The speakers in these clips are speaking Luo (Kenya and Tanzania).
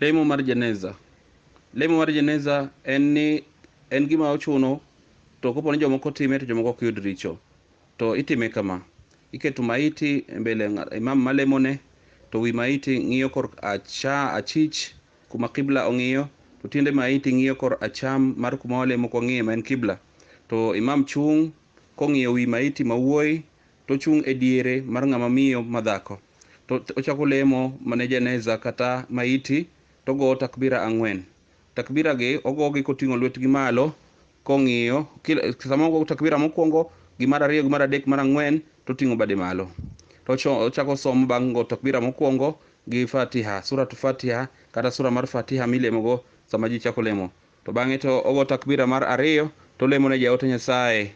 lemo mar jeneza lemo mar jeneza en ni en gima ochuno to kopo ni jomoko time to jomoko ok yud richo to itime kama iketo maiti e mbele e imam malemone to wi maiti ng'iyo kor acha achich kuma kibla ong'iyo to tiende maiti ng'iyo kor acham mar kuma walemo kong'iye ma en kibla to imam chung kong'iyo wi maiti mawuoyi to chung e diere mar ng'ama miyo madhako to ochako lemo mane jeneza kata maiti togoo takbira ang'wen takbira gi ogogi koting'o lwetgi malo kong'iyo samaogo takbira mokwongo gimar ariyo gimar adek mar ang'wen toting'o bade malo tochako som bang' go takbira mokwongo gi fatiha surat fatiha kata sura mar fatiha milemogo sama ji chako lemo to bang'e to ogo takbira mar ariyo tolemo ne jaote nyasaye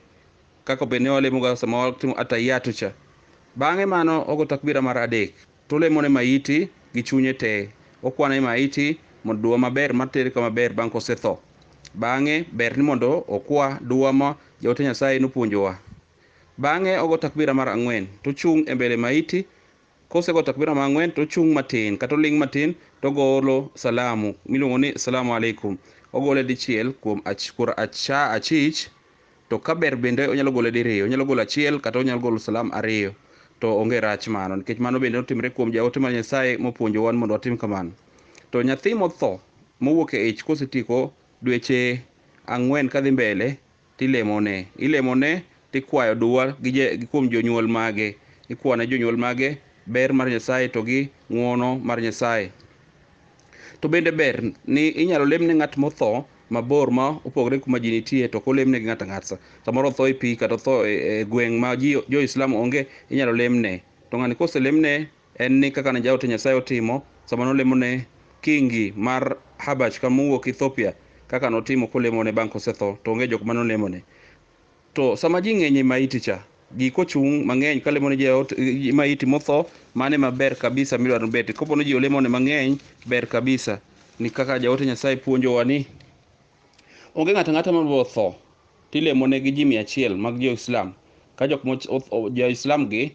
kaka be ne walemoga sama watimo atayato cha bang'e mano ogo takbira mar adek tolemo ne maiti gi chunye tee okwano e maiti mondo duwa maber mater kama ber bang' kosetho bang'e ber ni mondo okwa duwa ma jaote nyasaye nopuonjowa bang'e ogo takbira mar ang'wen tochung' e mbele maiti kosego takbira mar ang'wen tochung' matin kata oling' matin togolo salamu miluongo ni salamu alaikum ogole dichiel kuom ach, kur acha achich to ka ber bende onyalo gole diriyo onyalo golo achiel kata onyalo golo salam ariyo to onge rach mano nikech mano bende notimre kuom jaote mar nyasaye mopuonjo wan mondo watim kamano to nyathi motho mowuok e ich kosetiko dweche ang'wen kadhi mbele tilemone ilemone tikwayo dua gi, gi kuom jonyuol mage ikwane jonyuol mage ber mar nyasaye to gi ng'uono mar nyasaye to bende ber ni inyalo lem ne ng'at motho mabor ma opogore kuma ji nitie to kolemne gi ng'ata ng'ata samoro tho e pi kata tho e, e gweng' ma ji jo islam onge inyalo lemne to ng'ani kose lemne en ni kaka ne jaote nyasaye otimo sama nolemo ne kingi mar habach kamowuok ethiopia kaka notimo kolemone bang' kosetho to onge jok manolemone to sama ji ng'eny e maiti cha gi kochung' mang'eny kalemo ne maiti motho mane maber kabisa midwaro bete kopo ni ji olemone mang'eny ber kabisa ni kaka jaote nyasaye puonjowa ni onge ng'ata ng'ata ma tho tilemo ne gi ji mia achiel mag jo islam ka jok mo jo islam gi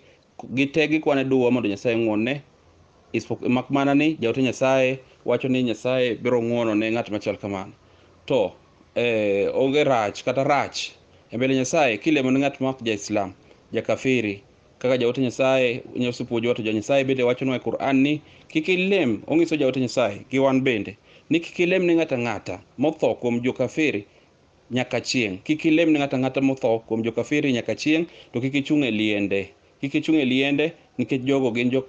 gite gikwane duwa mondo nyasaye ng'uonne mak mana ni jaote nyasaye wacho ni nyasaye biro ng'uono ne ng'at machal kamano to eh, onge rach kata rach e mbele nyasaye kilemo ne ng'at mak jaislam jakafiri kaka jaote nyasaye nyasupuojowa to janyasaye bende wacho nwa e quran ni kikilem ong'iso jaote nyasaye gi wan bende ni kik ilem ne ng'ata ng'ata motho kuom jokafiri nyaka chieng' kik ilem ne ng'ata ng'ata motho kuom jokafiri nyaka chieng' to kik ichung' e liende kik ichung' e liende nikech jogo gin jok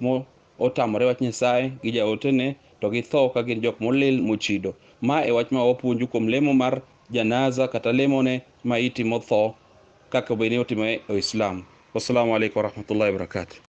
motamore wach nyasaye gi jaotene to githo ka gin jok molil mochido ma e wach ma wapuonju kuom lemo mar janaza kata lemone maiti motho kaka bedni otimo e islam wassalamu alaikum warahmatullahi wabarakatu